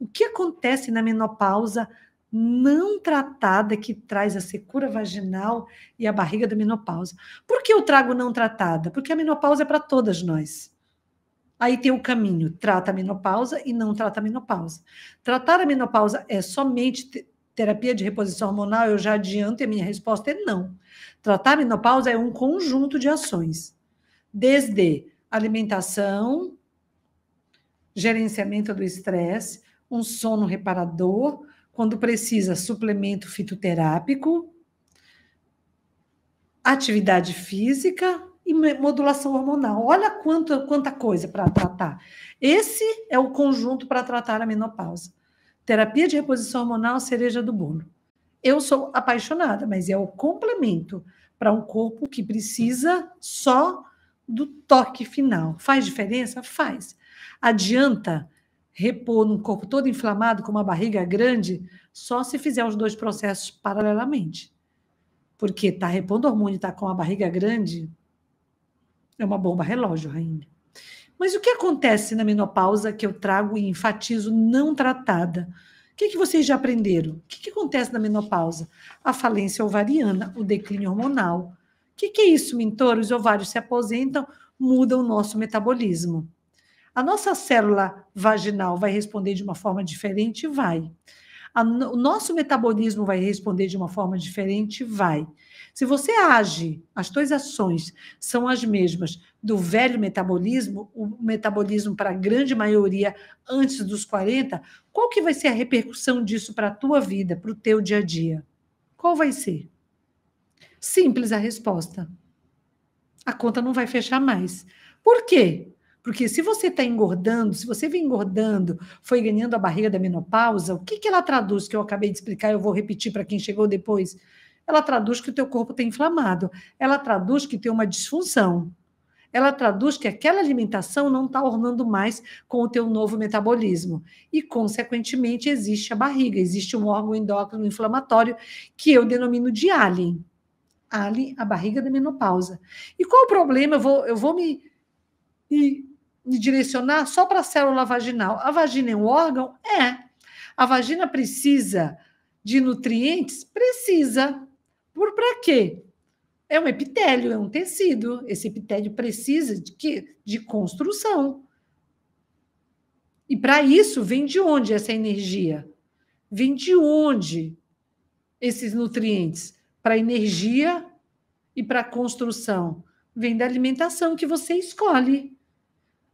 O que acontece na menopausa não tratada que traz a secura vaginal e a barriga da menopausa? Por que eu trago não tratada? Porque a menopausa é para todas nós. Aí tem o caminho, trata a menopausa e não trata a menopausa. Tratar a menopausa é somente terapia de reposição hormonal, eu já adianto e a minha resposta é não. Tratar a menopausa é um conjunto de ações, desde alimentação, gerenciamento do estresse, um sono reparador, quando precisa, suplemento fitoterápico, atividade física e modulação hormonal. Olha quanto, quanta coisa para tratar. Esse é o conjunto para tratar a menopausa. Terapia de reposição hormonal, cereja do bolo. Eu sou apaixonada, mas é o complemento para um corpo que precisa só do toque final. Faz diferença? Faz. Adianta repor num corpo todo inflamado, com uma barriga grande, só se fizer os dois processos paralelamente. Porque está repondo hormônio e está com a barriga grande, é uma bomba relógio, rainha. Mas o que acontece na menopausa que eu trago e enfatizo não tratada? O que, que vocês já aprenderam? O que, que acontece na menopausa? A falência ovariana, o declínio hormonal. O que, que é isso, mentor? Os ovários se aposentam, muda o nosso metabolismo. A nossa célula vaginal vai responder de uma forma diferente? Vai. A, o nosso metabolismo vai responder de uma forma diferente? Vai. Se você age, as suas ações são as mesmas do velho metabolismo, o metabolismo para a grande maioria antes dos 40, qual que vai ser a repercussão disso para a tua vida, para o teu dia a dia? Qual vai ser? Simples a resposta. A conta não vai fechar mais. Por quê? Porque se você está engordando, se você vem engordando, foi ganhando a barreira da menopausa, o que, que ela traduz que eu acabei de explicar, eu vou repetir para quem chegou depois? Ela traduz que o teu corpo está inflamado, ela traduz que tem uma disfunção, ela traduz que aquela alimentação não está ornando mais com o teu novo metabolismo. E, consequentemente, existe a barriga, existe um órgão endócrino inflamatório que eu denomino de alien. Alien, a barriga da menopausa. E qual o problema? Eu vou, eu vou me, me direcionar só para a célula vaginal. A vagina é um órgão? É. A vagina precisa de nutrientes? Precisa. Por para quê? É um epitélio, é um tecido. Esse epitélio precisa de quê? De construção. E para isso, vem de onde essa energia? Vem de onde esses nutrientes? Para energia e para construção. Vem da alimentação que você escolhe.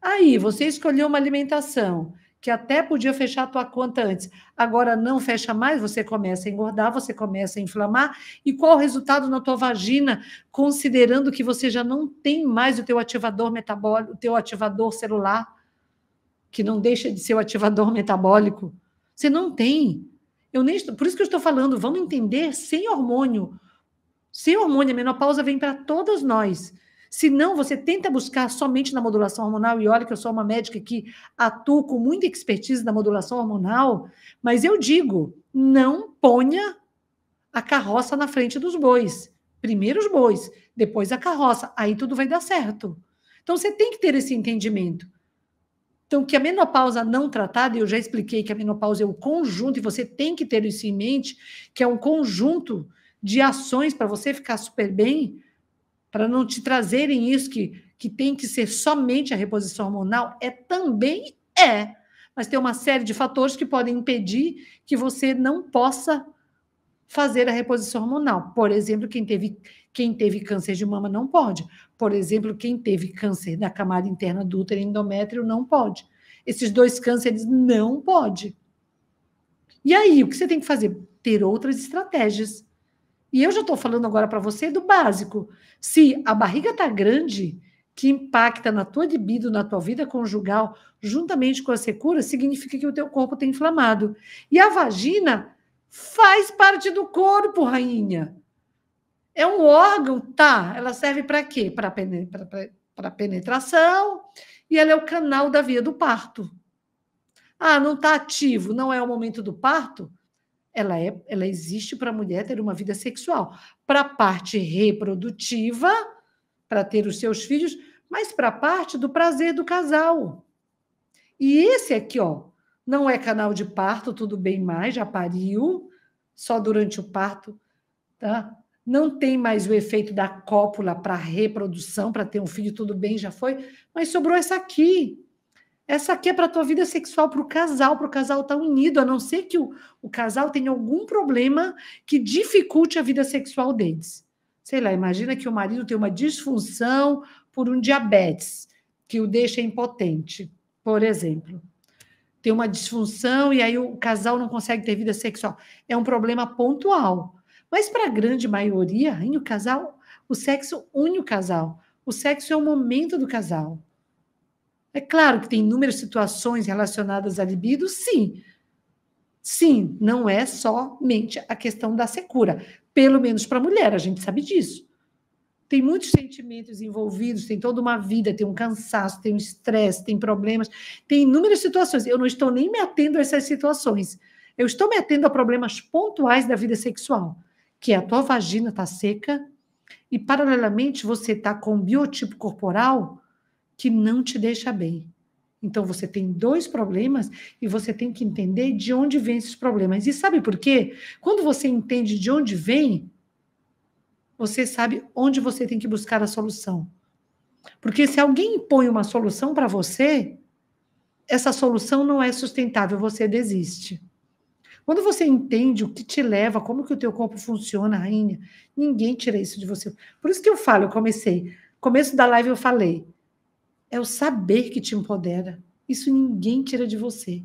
Aí você escolheu uma alimentação que até podia fechar a tua conta antes. Agora não fecha mais, você começa a engordar, você começa a inflamar. E qual o resultado na tua vagina, considerando que você já não tem mais o teu ativador metabólico, o teu ativador celular, que não deixa de ser o ativador metabólico? Você não tem. Eu nem estou, por isso que eu estou falando, vamos entender sem hormônio. Sem hormônio, a menopausa vem para todas nós. Se não, você tenta buscar somente na modulação hormonal, e olha que eu sou uma médica que atuo com muita expertise na modulação hormonal, mas eu digo, não ponha a carroça na frente dos bois. Primeiro os bois, depois a carroça, aí tudo vai dar certo. Então você tem que ter esse entendimento. Então, que a menopausa não tratada, eu já expliquei que a menopausa é um conjunto, e você tem que ter isso em mente, que é um conjunto de ações para você ficar super bem, para não te trazerem isso que, que tem que ser somente a reposição hormonal, é também é. Mas tem uma série de fatores que podem impedir que você não possa fazer a reposição hormonal. Por exemplo, quem teve, quem teve câncer de mama não pode. Por exemplo, quem teve câncer da camada interna do útero endométrio não pode. Esses dois cânceres não pode. E aí, o que você tem que fazer? Ter outras estratégias. E eu já estou falando agora para você do básico. Se a barriga está grande, que impacta na tua libido, na tua vida conjugal, juntamente com a secura, significa que o teu corpo está inflamado. E a vagina faz parte do corpo, rainha. É um órgão, tá? Ela serve para quê? Para penetra, penetração e ela é o canal da via do parto. Ah, não está ativo, não é o momento do parto? ela, é, ela existe para a mulher ter uma vida sexual. Para a parte reprodutiva, para ter os seus filhos, mas para a parte do prazer do casal. E esse aqui, ó, não é canal de parto, tudo bem mais, já pariu, só durante o parto, tá? Não tem mais o efeito da cópula para reprodução, para ter um filho, tudo bem, já foi, mas sobrou essa aqui, essa aqui é para a tua vida sexual, para o casal, para o casal estar tá unido, a não ser que o, o casal tenha algum problema que dificulte a vida sexual deles. Sei lá, imagina que o marido tem uma disfunção por um diabetes, que o deixa impotente, por exemplo. Tem uma disfunção e aí o casal não consegue ter vida sexual. É um problema pontual. Mas para a grande maioria, em o casal, o sexo une o casal. O sexo é o momento do casal. É claro que tem inúmeras situações relacionadas à libido, sim. Sim, não é somente a questão da secura, pelo menos para a mulher, a gente sabe disso. Tem muitos sentimentos envolvidos, tem toda uma vida, tem um cansaço, tem um estresse, tem problemas, tem inúmeras situações. Eu não estou nem me atendo a essas situações. Eu estou me atendo a problemas pontuais da vida sexual, que é a tua vagina está seca e, paralelamente, você está com um biotipo corporal que não te deixa bem. Então você tem dois problemas e você tem que entender de onde vem esses problemas. E sabe por quê? Quando você entende de onde vem, você sabe onde você tem que buscar a solução. Porque se alguém impõe uma solução para você, essa solução não é sustentável, você desiste. Quando você entende o que te leva, como que o teu corpo funciona, rainha, ninguém tira isso de você. Por isso que eu falo, eu comecei, começo da live eu falei, é o saber que te empodera. Isso ninguém tira de você.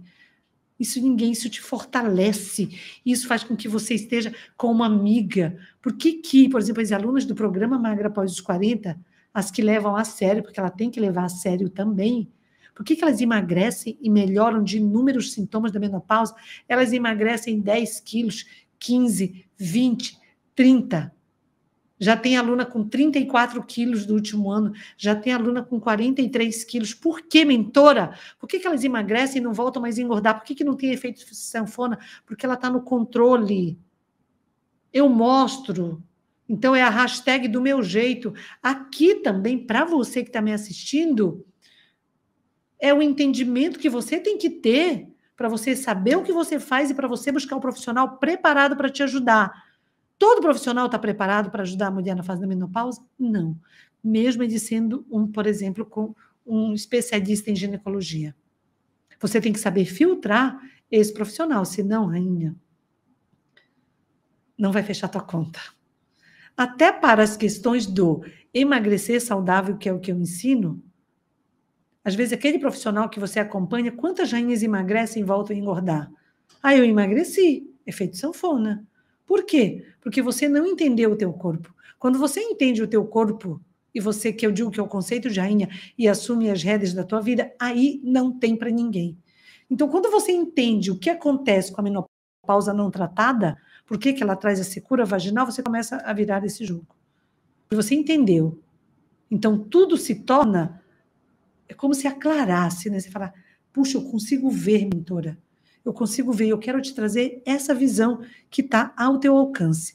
Isso ninguém, isso te fortalece. Isso faz com que você esteja com uma amiga. Por que que, por exemplo, as alunas do programa Magra Após os 40, as que levam a sério, porque ela tem que levar a sério também, por que, que elas emagrecem e melhoram de inúmeros sintomas da menopausa? Elas emagrecem 10 quilos, 15, 20, 30 já tem aluna com 34 quilos do último ano, já tem aluna com 43 quilos. Por que, mentora? Por que, que elas emagrecem e não voltam mais a engordar? Por que, que não tem efeito sanfona? Porque ela está no controle. Eu mostro. Então, é a hashtag do meu jeito. Aqui também, para você que está me assistindo, é o entendimento que você tem que ter para você saber o que você faz e para você buscar um profissional preparado para te ajudar. Todo profissional está preparado para ajudar a mulher na fase da menopausa? Não. Mesmo ele sendo um, por exemplo, com um especialista em ginecologia. Você tem que saber filtrar esse profissional, senão, rainha, não vai fechar tua conta. Até para as questões do emagrecer saudável, que é o que eu ensino, às vezes aquele profissional que você acompanha, quantas rainhas emagrecem e voltam a engordar? Ah, eu emagreci, efeito sanfona. Por quê? Porque você não entendeu o teu corpo. Quando você entende o teu corpo, e você que eu digo que é o conceito de rainha e assume as rédeas da tua vida, aí não tem para ninguém. Então, quando você entende o que acontece com a menopausa não tratada, por que, que ela traz a secura vaginal, você começa a virar esse jogo. você entendeu. Então, tudo se torna é como se aclarasse, né? Você fala, puxa, eu consigo ver, mentora eu consigo ver, eu quero te trazer essa visão que está ao teu alcance.